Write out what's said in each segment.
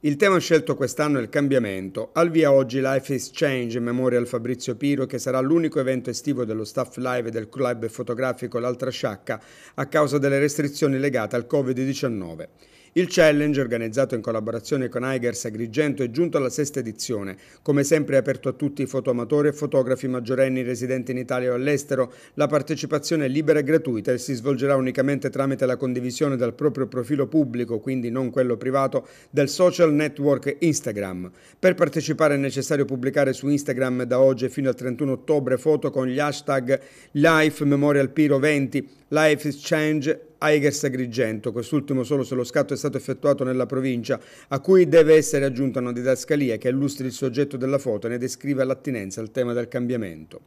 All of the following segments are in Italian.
Il tema scelto quest'anno è il cambiamento. Al via oggi Life is Change in memoria al Fabrizio Piro che sarà l'unico evento estivo dello staff live del club fotografico L'Altra Sciacca a causa delle restrizioni legate al Covid-19. Il challenge, organizzato in collaborazione con Aigers Agrigento, è giunto alla sesta edizione. Come sempre è aperto a tutti i fotoamatori e fotografi maggiorenni residenti in Italia o all'estero. La partecipazione è libera e gratuita e si svolgerà unicamente tramite la condivisione dal proprio profilo pubblico, quindi non quello privato, del social network Instagram. Per partecipare è necessario pubblicare su Instagram da oggi fino al 31 ottobre foto con gli hashtag Life Memorial Piro 20, Life is Change Aigers Agrigento, quest'ultimo solo se lo scatto è stato effettuato nella provincia, a cui deve essere aggiunta una didascalia che illustri il soggetto della foto e ne descrive l'attinenza al tema del cambiamento.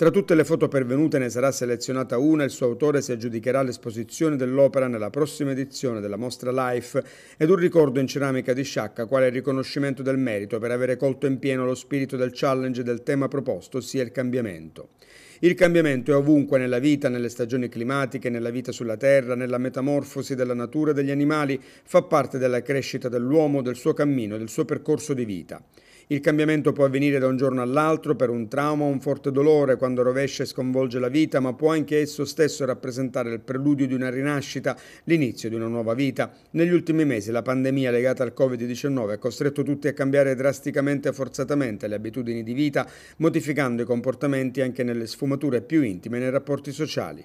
Tra tutte le foto pervenute ne sarà selezionata una e il suo autore si aggiudicherà l'esposizione dell'opera nella prossima edizione della mostra Life ed un ricordo in ceramica di Sciacca quale riconoscimento del merito per avere colto in pieno lo spirito del challenge del tema proposto, ossia il cambiamento. Il cambiamento è ovunque nella vita, nelle stagioni climatiche, nella vita sulla terra, nella metamorfosi della natura e degli animali, fa parte della crescita dell'uomo, del suo cammino, del suo percorso di vita. Il cambiamento può avvenire da un giorno all'altro per un trauma o un forte dolore quando rovescia e sconvolge la vita, ma può anche esso stesso rappresentare il preludio di una rinascita, l'inizio di una nuova vita. Negli ultimi mesi la pandemia legata al Covid-19 ha costretto tutti a cambiare drasticamente e forzatamente le abitudini di vita, modificando i comportamenti anche nelle sfumature più intime nei rapporti sociali.